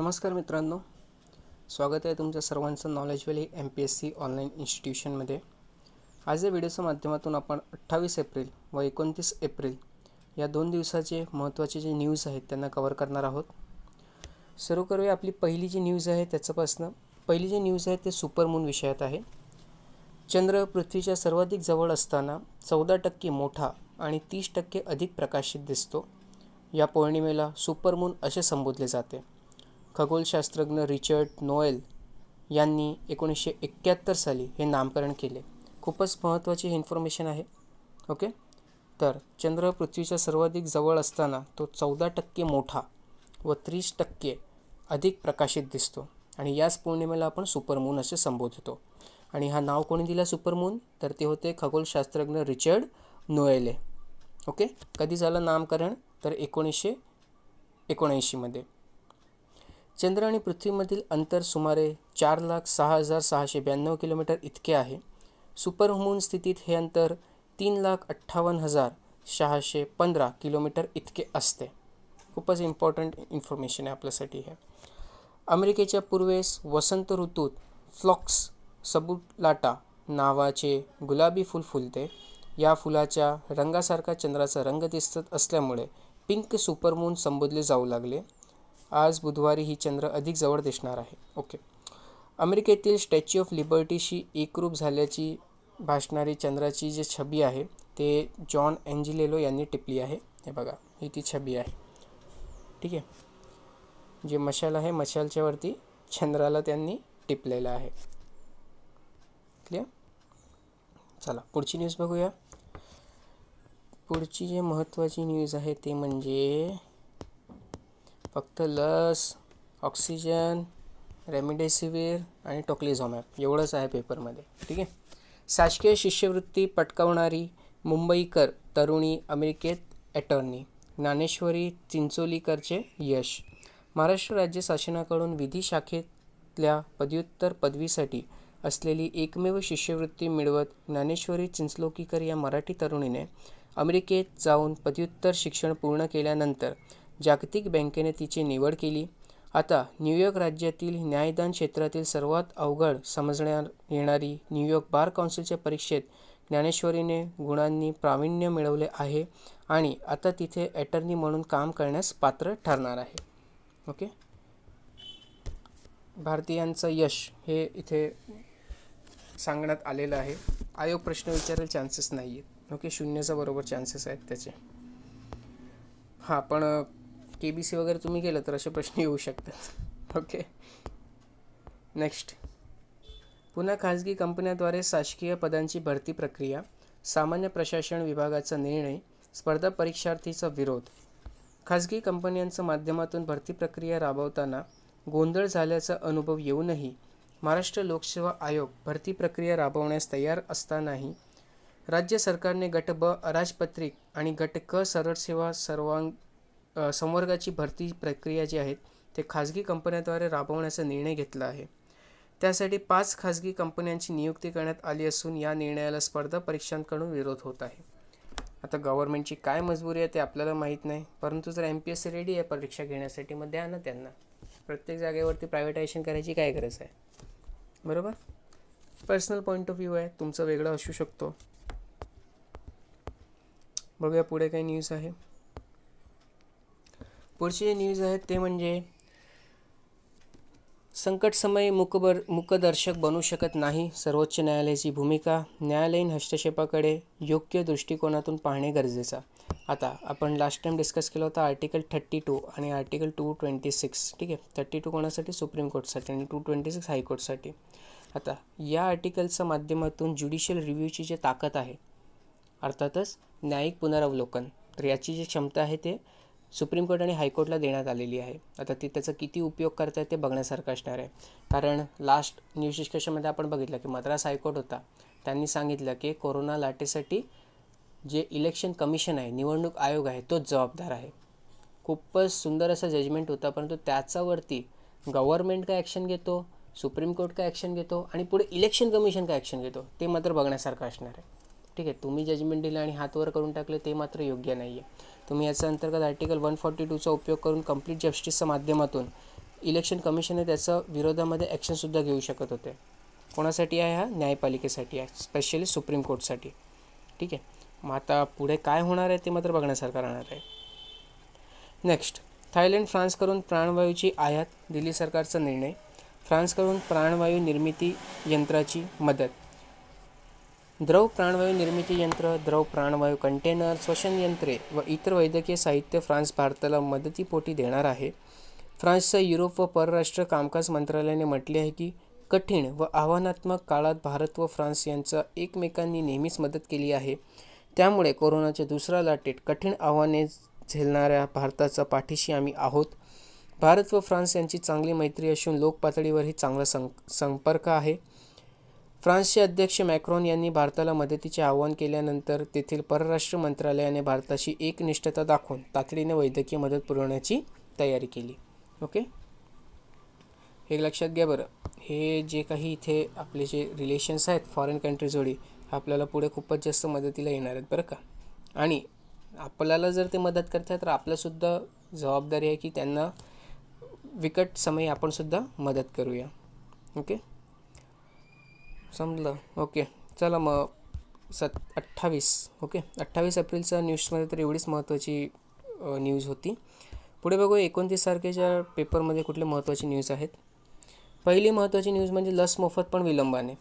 नमस्कार मित्रांनो स्वागत आहे तुमच्या सर्वांचं नॉलेज हे M P S C online इन्स्टिट्यूशनमध्ये आज या व्हिडिओच्या माध्यमातून आपण अठ्ठावीस एप्रिल व एकोणतीस एप्रिल या दोन दिवसाचे महत्त्वाचे जे न्यूज आहेत त्यांना कवर करणार आहोत सुरू करूया आपली पहिली जी न्यूज आहे त्याच्यापासनं पहिली जी न्यूज आहे ते सुपरमून विषयात आहे चंद्र पृथ्वीच्या सर्वाधिक जवळ असताना चौदा टक्के मोठा आणि तीस टक्के अधिक प्रकाशित दिसतो या पौर्णिमेला सुपरमून असे संबोधले जाते खगोलशास्त्रज्ञ रिचर्ड नोएल यांनी एकोणीसशे एक्क्याहत्तर साली हे नामकरण केले खूपच महत्त्वाची इन्फॉर्मेशन आहे ओके तर चंद्र पृथ्वीच्या सर्वाधिक जवळ असताना तो चौदा टक्के मोठा व तीस टक्के अधिक प्रकाशित दिसतो आणि याच पौर्णिमेला आपण सुपरमून असे संबोधतो आणि हा नाव कोणी दिला सुपरमून तर ते होते खगोलशास्त्रज्ञ रिचर्ड नोएले ओके कधी झालं नामकरण तर एकोणीसशे एकोणऐंशीमध्ये चंद्र आणि पृथ्वीमधील अंतर सुमारे चार लाख सहा हजार सहाशे ब्याण्णव किलोमीटर इतके आहे सुपरमून स्थितीत हे अंतर तीन लाख अठ्ठावन्न हजार सहाशे पंधरा किलोमीटर इतके असते खूपच इम्पॉर्टंट इन्फॉर्मेशन आहे आपल्यासाठी हे अमेरिकेच्या पूर्वेस वसंत ऋतूत फ्लॉक्स सबुलाटा नावाचे गुलाबी फूल फुलते या फुलाच्या रंगासारखा चंद्राचा रंग दिसत असल्यामुळे पिंक सुपरमून संबोधले जाऊ लागले आज बुधवारी ही चंद्र अधिक जवळ दिसणार आहे ओके अमेरिकेतील स्टॅच्यू ऑफ लिबर्टीशी एकरूप झाल्याची भासणारी चंद्राची जी छबी आहे ते जॉन एंजिलेलो यांनी टिपली आहे हे बघा ही ती छबी आहे ठीक आहे जे मशाल आहे मशालच्या वरती चंद्राला त्यांनी टिपलेलं आहे क्लिअर चला पुढची न्यूज बघूया पुढची जे महत्त्वाची न्यूज आहे ते म्हणजे फक्त लस ऑक्सिजन रेमडेसिवीर आणि टोक्लिझॉमॅप एवढंच आहे पेपरमध्ये ठीक आहे शासकीय शिष्यवृत्ती पटकावणारी मुंबईकर तरुणी अमेरिकेत अटॉर्नी ज्ञानेश्वरी चिंचोलीकरचे यश महाराष्ट्र राज्य शासनाकडून विधी शाखेतल्या पदव्युत्तर पदवीसाठी असलेली एकमेव शिष्यवृत्ती मिळवत ज्ञानेश्वरी चिंचलोकीकर या मराठी तरुणीने अमेरिकेत जाऊन पदव्युत्तर शिक्षण पूर्ण केल्यानंतर जागतिक बँकेने तिची निवड केली आता न्यूयॉर्क राज्यातील न्यायदान क्षेत्रातील सर्वात अवघड समजण्या येणारी न्यूयॉर्क बार काउन्सिलच्या परीक्षेत ज्ञानेश्वरीने गुणांनी प्रावीण्य मिळवले आहे आणि आता तिथे ॲटर्नी म्हणून काम करण्यास पात्र ठरणार आहे ओके भारतीयांचं यश हे इथे सांगण्यात आलेलं आहे आयोग प्रश्न विचारायला चान्सेस नाही आहेत ओके शून्यचा बरोबर चान्सेस आहेत त्याचे हां पण के बी सी वगैरे तुम्ही केलं तर असे प्रश्न येऊ शकतात ओके नेक्स्ट पुन्हा खाजगी कंपन्याद्वारे शासकीय पदांची भरती प्रक्रिया सामान्य प्रशासन विभागाचा निर्णय स्पर्धा परीक्षार्थीचा विरोध खाजगी कंपन्यांच्या माध्यमातून भरती प्रक्रिया राबवताना गोंधळ झाल्याचा अनुभव येऊनही महाराष्ट्र लोकसेवा आयोग भरती प्रक्रिया राबवण्यास तयार असतानाही राज्य सरकारने गट ब अराजपत्रिक आणि गट क सरळ सेवा सर्वांग संवर्गाची भरती प्रक्रिया जी आहे ते खाजगी कंपन्याद्वारे राबवण्याचा निर्णय घेतला आहे त्यासाठी पाच खाजगी कंपन्यांची नियुक्ती करण्यात आली असून या निर्णयाला स्पर्धा परीक्षांकडून विरोध होत आहे आता गव्हर्नमेंटची काय मजबुरी आहे ते आपल्याला माहीत नाही परंतु जर M P S C ready आहे परीक्षा घेण्यासाठी मग द्या ना त्यांना प्रत्येक जागेवरती प्रायव्हेटायझेशन करायची काय गरज आहे बरोबर पर्सनल पॉईंट ऑफ व्ह्यू आहे तुमचं वेगळं असू शकतो बघूया पुढे काही न्यूज आहे पुढचे जे न्यूज आहेत ते म्हणजे समय मुकबर मुकदर्शक बनू शकत नाही सर्वोच्च न्यायालयाची भूमिका न्यायालयीन हस्तक्षेपाकडे योग्य दृष्टिकोनातून पाहणे गरजेचं आता आपण लास्ट टाइम डिस्कस केलं होतं आर्टिकल थर्टी टू आणि आर्टिकल टू ट्वेंटी सिक्स ठीक आहे थर्टी टू कोणासाठी सुप्रीम कोर्टसाठी आणि टू ट्वेंटी सिक्स हायकोर्टसाठी आता या आर्टिकलच्या माध्यमातून ज्युडिशियल रिव्ह्यूची जी ताकद आहे अर्थातच न्यायिक पुनरावलोकन तर याची जी क्षमता आहे ते सुप्रीम कोर्ट आणि हायकोर्टला देण्यात आलेली आहे आता ती त्याचा किती उपयोग करत ते बघण्यासारखं असणार आहे कारण लास्ट न्यूज डिस्कशनमध्ये आपण बघितलं की मद्रास हायकोर्ट होता त्यांनी सांगितलं की कोरोना लाटेसाठी जे इलेक्शन कमिशन आहे निवडणूक आयोग आहे तोच जबाबदार आहे खूपच सुंदर असा जजमेंट होता परंतु त्याच्यावरती गव्हर्नमेंट काय ॲक्शन घेतो सुप्रीम कोर्ट काय ॲक्शन घेतो आणि पुढे इलेक्शन कमिशन काय ॲक्शन घेतो ते मात्र बघण्यासारखं असणार आहे ठीक आहे तुम्ही जजमेंट दिलं आणि हातवर करून टाकले ते मात्र योग्य नाही आहे तुम्ही याचा अंतर्गत आर्टिकल वन फॉर्टी टूचा उपयोग करून कम्प्लीट जस्टिसच्या माध्यमातून इलेक्शन कमिशनने त्याचं विरोधामध्ये ॲक्शनसुद्धा घेऊ शकत होते कोणासाठी आहे हा न्यायपालिकेसाठी आहे स्पेशली सुप्रीम कोर्टसाठी ठीक आहे मग आता पुढे काय होणार आहे ते मात्र बघण्यासारखं राहणार आहे नेक्स्ट थायलंड फ्रान्सकडून प्राणवायूची आयात दिल्ली सरकारचा निर्णय फ्रान्सकडून प्राणवायू निर्मिती यंत्राची मदत द्रव प्राणवायू निर्मिती यंत्र द्रव प्राणवायू कंटेनर श्वसन यंत्रे व इतर वैद्यकीय साहित्य फ्रान्स भारताला मदतीपोटी देणार आहे फ्रान्सचा युरोप व परराष्ट्र कामकाज मंत्रालयाने म्हटले आहे की कठीण व आव्हानात्मक काळात भारत व फ्रान्स यांचा एकमेकांनी नेहमीच मदत केली आहे त्यामुळे कोरोनाच्या दुसऱ्या लाटेत कठीण आव्हाने झेलणाऱ्या भारताचा पाठीशी आम्ही आहोत भारत व फ्रान्स यांची चांगली मैत्री असून लोकपातळीवरही चांगला सं संपर्क आहे फ्रान्सचे अध्यक्ष मॅक्रोन यांनी भारताला मदतीचे आवाहन केल्यानंतर तेथील परराष्ट्र मंत्रालयाने भारताशी एकनिष्ठता दाखवून तातडीने वैद्यकीय मदत पुरवण्याची तयारी केली ओके हे लक्षात घ्या बरं हे जे काही इथे आपले जे रिलेशन्स आहेत फॉरेन कंट्रीजोडी आपल्याला पुढे खूपच जास्त मदतीला येणार आहेत बरं का आणि आपल्याला जर ते मदत करत आहेत तर आपल्यासुद्धा जबाबदारी आहे की त्यांना विकट समयी आपणसुद्धा मदत करूया ओके समजलं ओके चला मग सत अठ्ठावीस ओके अठ्ठावीस एप्रिलच्या न्यूजमध्ये तर एवढीच महत्त्वाची न्यूज होती पुढे बघू एकोणतीस तारखेच्या पेपरमध्ये कुठले महत्त्वाचे न्यूज आहेत पहिली महत्त्वाची न्यूज म्हणजे लस मोफत पण विलंबाने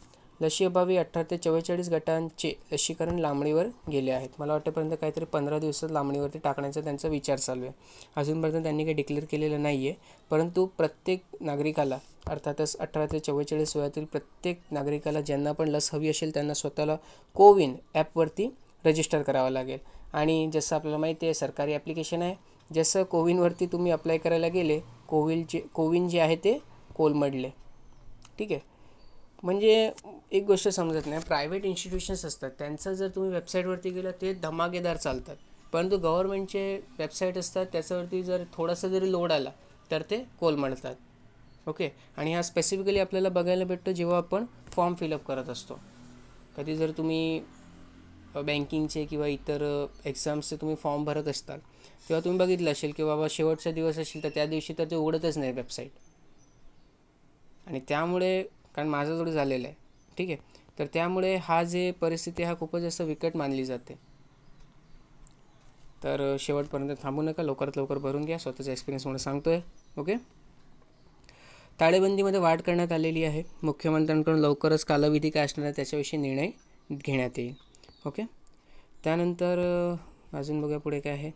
अभावी अठरा ते चव्वेचाळीस गटांचे लसीकरण लांबणीवर गेले आहेत मला वाटेपर्यंत काहीतरी पंधरा दिवसात लांबणीवरती टाकण्याचा त्यांचा विचार चालू आहे अजूनपर्यंत त्यांनी काही डिक्लेअर केलेलं नाही आहे परंतु प्रत्येक नागरिकाला अर्थातच अठरा ते चव्वेचाळीस वयातील प्रत्येक नागरिकाला ज्यांना पण लस हवी असेल त्यांना स्वतःला कोविन ॲपवरती रजिस्टर करावं लागेल आणि जसं आपल्याला माहिती आहे सरकारी ॲप्लिकेशन आहे जसं कोविनवरती तुम्ही अप्लाय करायला गेले कोविलचे कोविन जे आहे ते कोलमडले ठीक आहे म्हणजे एक गोष्ट समजत नाही प्रायव्हेट इन्स्टिट्यूशन्स असतात त्यांचं जर तुम्ही वेबसाईटवरती गेलं ते धमाकेदार चालतात परंतु गव्हर्मेंटचे वेबसाईट असतात त्याच्यावरती जर थोडासा जरी लोड आला तर ते कोलमडतात ओके आणि हा स्पेसिफिकली आपल्याला बघायला भेटतो जेव्हा आपण फॉर्म फिलअप करत असतो कधी जर तुम्ही बँकिंगचे किंवा इतर एक्झाम्सचे तुम्ही फॉर्म भरत असताल तेव्हा तुम्ही बघितलं असेल की बाबा शेवटचा दिवस असेल तर त्या दिवशी तर ते उघडतच नाही वेबसाईट आणि त्यामुळे कारण माझं थोडं झालेलं आहे ठीक आहे तर त्यामुळे हा जे परिस्थिती हा खूपच जास्त विकट मानली जाते तर शेवटपर्यंत थांबू नका लवकरात लवकर भरून घ्या स्वतःचा एक्सपिरियन्स म्हणून सांगतो आहे ओके ताळेबंदीमध्ये वाढ करण्यात आलेली आहे मुख्यमंत्र्यांकडून लवकरच कालविधी काय असणार आहे त्याच्याविषयी निर्णय घेण्यात येईल ओके त्यानंतर अजून बघा पुढे काय आहे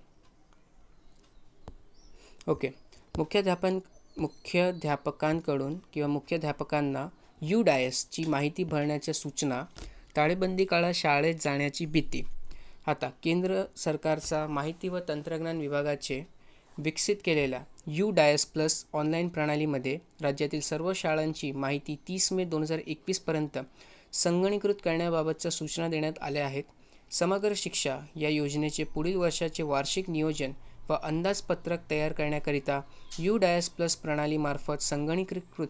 ओके मुख्याध्यापन मुख्याध्यापकांकडून किंवा मुख्याध्यापकांना यू डायसची माहिती भरण्याच्या सूचना ताळेबंदी काळात शाळेत जाण्याची भीती आता केंद्र सरकारचा माहिती व तंत्रज्ञान विभागाचे विकसित केलेल्या यू डायस प्लस ऑनलाईन प्रणालीमध्ये राज्यातील सर्व शाळांची माहिती तीस मे दोन हजार एकवीसपर्यंत संगणीकृत करण्याबाबतच्या सूचना देण्यात आल्या आहेत समग्र शिक्षा या योजनेचे पुढील वर्षाचे वार्षिक नियोजन व अंदाजपत्रक तयार करण्याकरिता यू डायस प्लस प्रणालीमार्फत संगणीकृत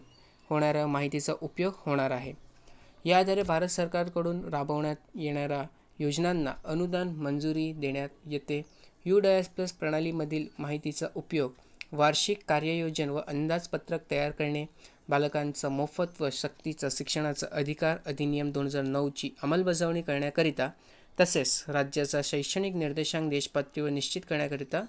होणाऱ्या माहितीचा उपयोग होणार आहे या आधारे भारत सरकारकडून राबवण्यात येणाऱ्या योजनांना अनुदान मंजुरी देण्यात येते यू प्लस प्रणालीमधील माहितीचा उपयोग वार्षिक कार्ययोजन व अंदाजपत्रक तयार करणे बालकांचं मोफत व सक्तीचं शिक्षणाचा अधिकार अधिनियम दोन हजार नऊची अंमलबजावणी करण्याकरिता तसेच राज्याचा शैक्षणिक निर्देशांक देशपातळीवर निश्चित करण्याकरिता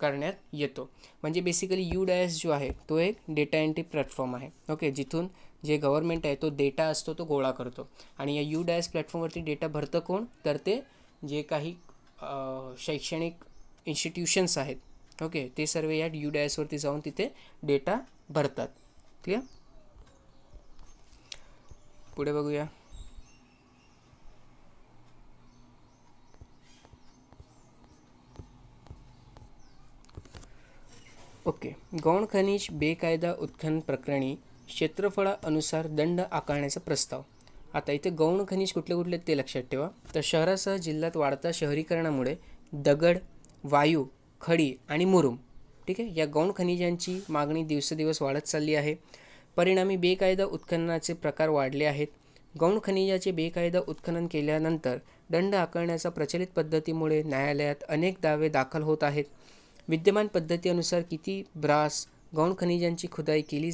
करण्यात येतो म्हणजे बेसिकली यू डायस जो आहे तो एक डेटा एंट्री प्लॅटफॉर्म आहे ओके जिथून जे गव्हर्नमेंट आहे तो डेटा असतो तो गोळा करतो आणि या यू डायस प्लॅटफॉर्मवरती डेटा भरतं कोण तर ते जे काही शैक्षणिक इन्स्टिट्यूशन्स आहेत ओके ते सर्व या यू वरती जाऊन तिथे डेटा भरतात क्लिअर पुढे बघूया ओके गौण खनिज बेकायदा उत्खनन प्रकरणी क्षेत्रफळानुसार दंड आकारण्याचा प्रस्ताव आता इथे गौण खनिज कुठले कुठले ते लक्षात ठेवा तर शहरासह जिल्ह्यात वाढता शहरीकरणामुळे दगड वायू खडी आणि मुरुम ठीक आहे या गौण खनिजांची मागणी दिवसेदिवस वाढत चालली आहे परिणामी बेकायदा उत्खननाचे प्रकार वाढले आहेत गौण खनिजाचे बेकायदा उत्खनन केल्यानंतर दंड आकारण्याचा प्रचलित पद्धतीमुळे न्यायालयात अनेक दावे दाखल होत आहेत विद्यमान पद्धतीनुसार किती ब्रास गौण खनिजांची खुदाई केली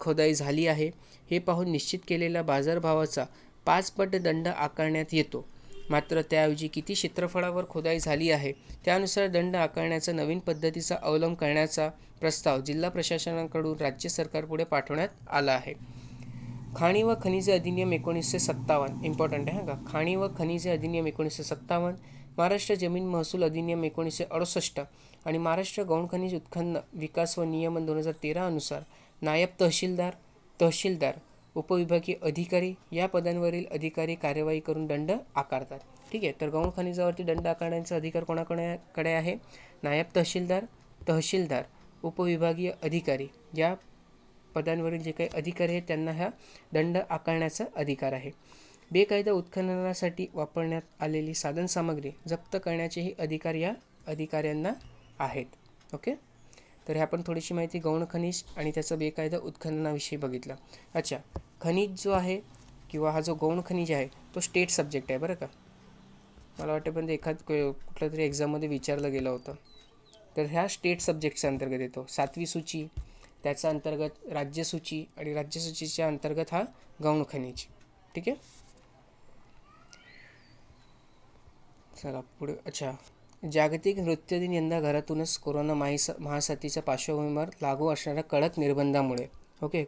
खोदाई झाली आहे हे पाहून निश्चित केलेल्या बाजारभावाचा पाच पट दंड आकारण्यात येतो मात्र त्याऐवजी किती क्षेत्रफळावर खोदाई झाली आहे त्यानुसार दंड आकारण्याचा नवीन पद्धतीचा अवलंब करण्याचा प्रस्ताव जिल्हा प्रशासनाकडून राज्य सरकारपुढे पाठवण्यात आला आहे खाणी व खनिजे अधिनियम एकोणीसशे सत्तावन्न इम्पॉर्टंट आहे का खाणी व खनिजे अधिनियम एकोणीसशे सत्तावन्न महाराष्ट्र जमीन महसूल अधिनियम एकोणीसशे अडुसष्ट आणि महाराष्ट्र गौण खनिज उत्खन विकास व नियमन दोन हजार तेरा अनुसार नायब तहसीलदार तहसीलदार उपविभागीय अधिकारी या पदांवरील अधिकारी कार्यवाही करून दंड आकारतात ठीक आहे तर गौण खनिजावरती दंड आकारण्याचा अधिकार कोणाकडे आहे नायब तहसीलदार तहसीलदार उपविभागीय अधिकारी या पदांवरील जे काही अधिकारी आहेत त्यांना हा दंड आकारण्याचा अधिकार आहे बेकायदा उत्खननासाठी वापरण्यात आलेली साधनसामग्री जप्त करण्याचेही अधिकार या अधिकाऱ्यांना आहेत ओके तर ह्या पण थोडीशी माहिती गौण खनिज आणि त्याचं बेकायदा उत्खननाविषयी बघितलं अच्छा खनिज जो आहे किंवा हा जो गौण खनिज आहे तो स्टेट सब्जेक्ट आहे बरं का मला वाटतं पण ते एखाद कुठल्या तरी एक्झाममध्ये विचारलं गेलं होतं तर ह्या स्टेट सब्जेक्टच्या अंतर्गत येतो सातवी सूची त्याचा अंतर्गत राज्यसूची आणि राज्यसूचीच्या अंतर्गत हा गौण खनिज ठीक आहे चला पुढे अच्छा जागतिक नृत्य दिन यंदा घरातूनच कोरोना माहिस महासाथीच्या पार्श्वभूमीवर लागू असणाऱ्या कडक निर्बंधामुळे ओके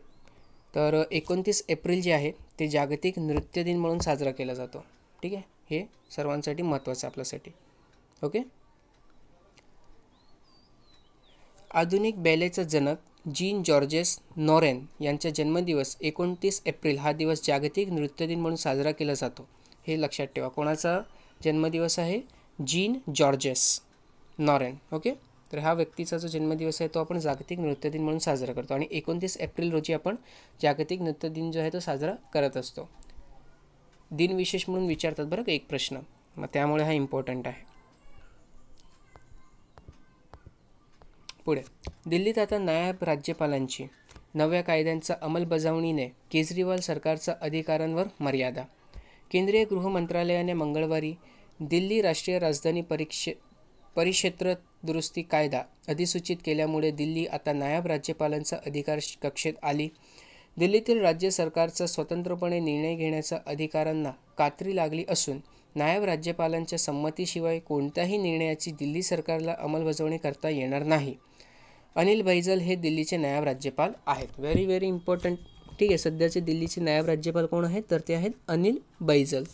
तर एकोणतीस एप्रिल जे आहे ते जागतिक नृत्य दिन म्हणून साजरा केला जातो ठीक आहे हे सर्वांसाठी महत्त्वाचं आपल्यासाठी ओके आधुनिक बॅलेचा जनक जीन जॉर्जेस नॉरेन यांचा जन्मदिवस एकोणतीस एप्रिल हा दिवस जागतिक नृत्य दिन म्हणून साजरा केला जातो हे लक्षात ठेवा कोणाचा जन्मदिवस आहे जीन जॉर्जेस नॉरेन ओके तर हा व्यक्तीचा जो जन्मदिवस आहे तो आपण जागतिक नृत्य दिन म्हणून साजरा करतो आणि एकोणतीस एप्रिल रोजी आपण जागतिक नृत्य दिन जो आहे तो साजरा करत असतो दिनविशेष म्हणून विचारतात बरं का एक प्रश्न मग त्यामुळे हा इम्पॉर्टंट आहे पुढे दिल्लीत आता नायब राज्यपालांची नव्या कायद्यांचा अंमलबजावणीने केजरीवाल सरकारचा अधिकारांवर मर्यादा केंद्रीय गृह मंत्रालयाने मंगळवारी दिल्ली राष्ट्रीय राजधानी परिक्षे परिक्षेत्र दुरुस्ती कायदा अधिसूचित केल्यामुळे दिल्ली आता नायब राज्यपालांचा अधिकार कक्षेत आली दिल्लीतील राज्य सरकारचा स्वतंत्रपणे निर्णय घेण्याचा अधिकारांना कात्री लागली असून नायब राज्यपालांच्या संमतीशिवाय कोणत्याही निर्णयाची दिल्ली सरकारला अंमलबजावणी करता येणार नाही अनिल बैजल हे दिल्लीचे नायब राज्यपाल आहेत व्हेरी व्हेरी इम्पॉर्टंट ठीक आहे सध्याचे दिल्लीचे नायब राज्यपाल कोण आहेत तर ते आहेत अनिल बैजल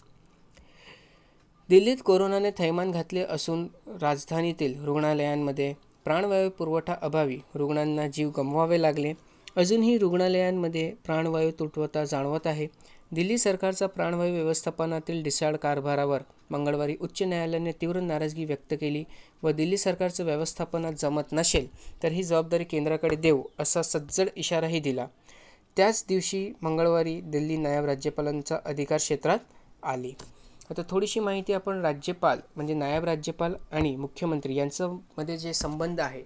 दिल्लीत कोरोनाने थैमान घातले असून राजधानीतील रुग्णालयांमध्ये प्राणवायू पुरवठा अभावी रुग्णांना जीव गमवावे लागले अजूनही रुग्णालयांमध्ये प्राणवायू तुटवता जाणवत आहे दिल्ली सरकारचा प्राणवायू व्यवस्थापनातील डिसाळ कारभारावर मंगळवारी उच्च न्यायालयाने तीव्र नाराजगी व्यक्त केली व दिल्ली सरकारचं व्यवस्थापनात जमत नसेल तर ही जबाबदारी केंद्राकडे देऊ असा सज्जड इशाराही दिला त्याच दिवशी मंगळवारी दिल्ली नायब राज्यपालांचा अधिकार क्षेत्रात आली आता थोडीशी माहिती आपण राज्यपाल म्हणजे नायब राज्यपाल आणि मुख्यमंत्री यांच्यामध्ये जे संबंध आहे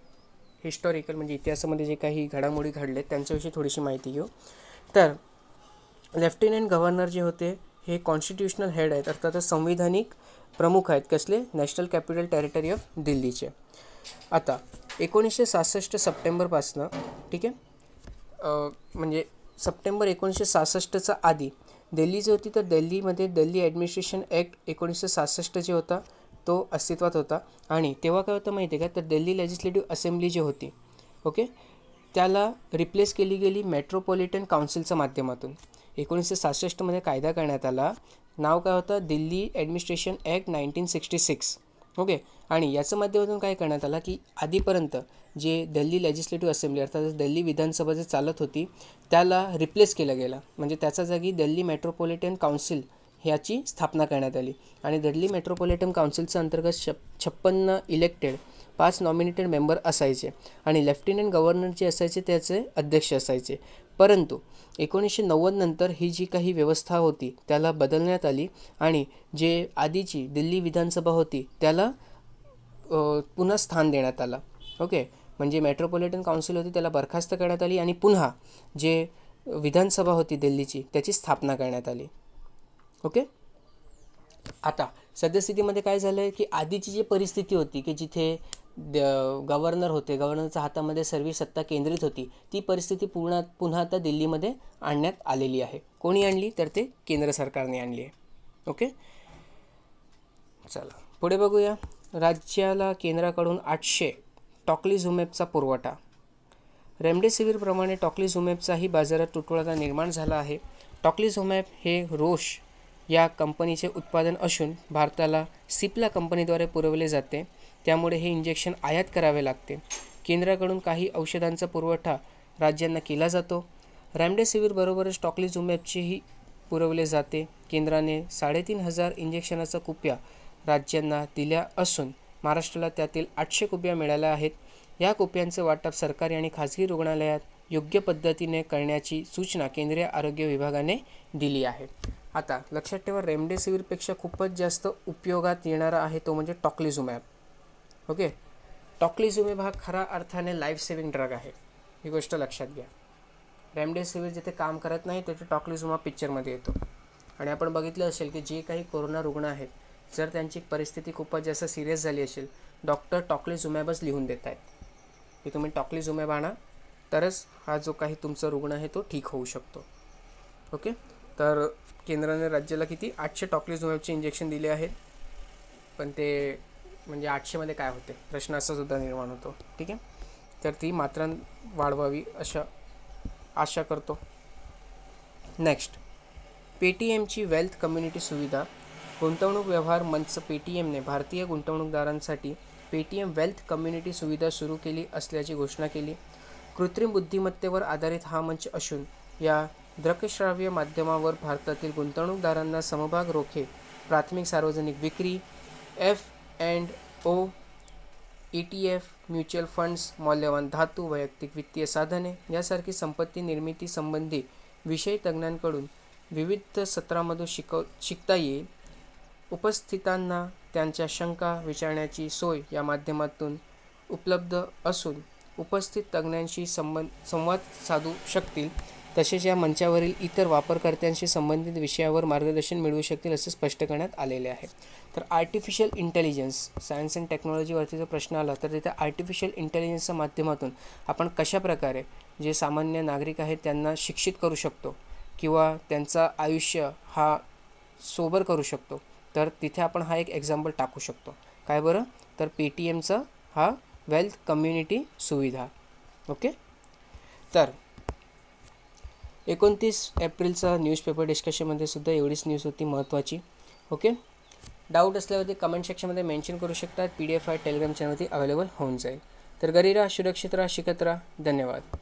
हिस्टॉरिकल म्हणजे इतिहासामध्ये जे काही घडामोडी घडले त्यांच्याविषयी थोडीशी माहिती घेऊ तर लेफ्टनंट गव्हर्नर जे होते हे कॉन्स्टिट्युशनल हेड आहेत अर्थात संविधानिक प्रमुख आहेत कसले नॅशनल कॅपिटल टेरिटरी ऑफ दिल्लीचे आता एकोणीसशे सहासष्ट सप्टेंबरपासनं ठीक आहे म्हणजे सप्टेंबर एकोणीसशे सहासष्टचा आधी दिल्ली जी होती तर दिल्लीमध्ये दिल्ली ॲडमिनिस्ट्रेशन ॲक्ट एकोणीसशे सहासष्ट जे होता तो अस्तित्वात होता आणि तेव्हा काय होतं माहिती आहे का तर दिल्ली लेजिस्लेटिव्ह असेंब्ली जी होती ओके त्याला रिप्लेस केली गेली मेट्रोपॉलिटन काउन्सिलच्या माध्यमातून एकोणीसशे सहासष्टमध्ये कायदा करण्यात आला नाव काय होतं Delhi administration act nineteen sixty six okay आणि याचं माध्यमातून काय करण्यात आलं की आधीपर्यंत जे दिल्ली लेजिस्लेटिव्ह असेंब्ली अर्थात दिल्ली विधानसभा जे चालत होती त्याला रिप्लेस केला गेला म्हणजे त्याचा जागी दिल्ली मेट्रोपॉलिटन काउन्सिल ह्याची स्थापना करण्यात आली आणि दिल्ली मेट्रोपॉलिटन काउन्सिलच्या अंतर्गत छप छप्पन्न इलेक्टेड पाच नॉमिनेटेड मेंबर असायचे आणि लेफ्टनंट गव्हर्नर जे असायचे त्याचे अध्यक्ष असायचे परंतु एकोणीसशे नव्वदनंतर ही जी काही व्यवस्था होती त्याला बदलण्यात आली आणि जे आधीची दिल्ली विधानसभा होती त्याला पुन्हा स्थान देण्यात आलं ओके म्हणजे मेट्रोपॉलिटन काउन्सिल होती त्याला बरखास्त करण्यात आली आणि पुन्हा जे विधानसभा होती दिल्लीची त्याची स्थापना करण्यात आली ओके आता सद्यस्थितीमध्ये काय झालं आहे की आधीची जी परिस्थिती होती की जिथे द गव्हर्नर होते गव्हर्नरच्या हातामध्ये सर्व सत्ता केंद्रित होती ती परिस्थिती पूर्ण पुन्हा आता दिल्लीमध्ये आणण्यात आलेली आहे कोणी आणली तर ते केंद्र सरकारने आणली आहे ओके चला पुढे बघूया राज्याला केंद्राकडून आठशे टॉक्लिझुमेबचा पुरवठा रेमडेसिवीरप्रमाणे टॉक्लिझुमेबचाही बाजारात तुटवडा निर्माण झाला आहे टॉक्लिझुमेब हे रोश या कंपनीचे उत्पादन असून भारताला सिप्ला कंपनीद्वारे पुरवले जाते त्यामुळे हे इंजेक्शन आयात करावे लागते केंद्राकडून काही औषधांचा पुरवठा राज्यांना केला जातो रॅमडेसिवीरबरोबरच टॉक्लिझुमॅबचीही पुरवले जाते केंद्राने साडेतीन हजार इंजेक्शनाचा कुप्या राज्यांना दिल्या असून महाराष्ट्राला त्यातील आठशे कुप्या मिळाल्या आहेत या कुप्यांचं वाटप सरकारी आणि खाजगी रुग्णालयात योग्य पद्धतीने करण्याची सूचना केंद्रीय आरोग्य विभागाने दिली आहे आता लक्षात ठेवा रेमडेसिवीरपेक्षा खूपच जास्त उपयोगात येणारा आहे तो म्हणजे टॉकलिझुमॅप ओके टॉक्लिझुमेब हा खरा अर्थाने लाईफ सेविंग ड्रग आहे ही गोष्ट लक्षात घ्या रेमडेसिवीर जिथे काम करत नाही तिथे टॉक्लिझुमा पिक्चरमध्ये येतो आणि आपण बघितलं असेल की जे काही कोरोना रुग्ण आहेत जर त्यांची परिस्थिती खूपच जास्त सिरियस झाली असेल डॉक्टर टॉक्लिझुमॅबच लिहून देत आहेत की तुम्ही टॉक्लिझुमॅब आणा तरच हा जो काही तुमचा रुग्ण आहे तो ठीक होऊ शकतो ओके तर केंद्राने राज्याला किती आठशे टॉक्लिझुमॅबचे इंजेक्शन दिले आहेत पण ते म्हणजे आठशेमध्ये काय होते प्रश्न असा सुद्धा निर्माण होतो ठीक आहे तर ती मात्रा वाढवावी अशा आशा करतो नेक्स्ट पेटीएमची वेल्थ कम्युनिटी सुविधा गुंतवणूक व्यवहार मंच पेटीएमने भारतीय गुंतवणूकदारांसाठी पेटीएम वेल्थ कम्युनिटी सुविधा सुरू केली असल्याची घोषणा केली कृत्रिम बुद्धिमत्तेवर आधारित हा मंच असून या द्रकश्राव्य माध्यमावर भारतातील गुंतवणूकदारांना समभाग रोखे प्राथमिक सार्वजनिक विक्री F and O E T F mutual funds मौल्यवान धातू वैयक्तिक वित्तीय साधने यासारखी संपत्ती निर्मिती संबंधी विषय तज्ज्ञांकडून विविध सत्रामधून शिकव शिकता येईल उपस्थितांना त्यांच्या शंका विचारण्याची सोय या माध्यमातून उपलब्ध असून उपस्थित तज्ज्ञांशी संबंध संवाद साधू शकतील तसेच या मंचावरील इतर वापरकर्त्यांशी संबंधित विषयावर मार्गदर्शन मिळवू शकतील असे स्पष्ट करण्यात आलेले आहे तर आर्टिफिशियल इंटेलिजन्स सायन्स अँड टेक्नॉलॉजीवरती जर प्रश्न आला तर तिथे आर्टिफिशियल इंटेलिजन्सच्या माध्यमातून आपण कशाप्रकारे जे सामान्य नागरिक आहेत त्यांना शिक्षित करू शकतो किंवा त्यांचा आयुष्य हा सोबर करू शकतो तर तिथे आपण हा एक एक्झाम्पल टाकू शकतो काय बरं तर पे टी एमचा हा वेल्थ कम्युनिटी सुविधा ओके तर एकोणतीस एप्रिलचा न्यूजपेपर डिस्कशनमध्ये सुद्धा एवढीच न्यूज होती महत्त्वाची ओके डाऊट असल्यावरती कमेंट सेक्शनमध्ये मेन्शन करू शकतात पी डी एफ आय टेलिग्राम चॅनलवरती अवेलेबल होऊन जाईल तर घरी राहा सुरक्षित राहा शिकत राहा धन्यवाद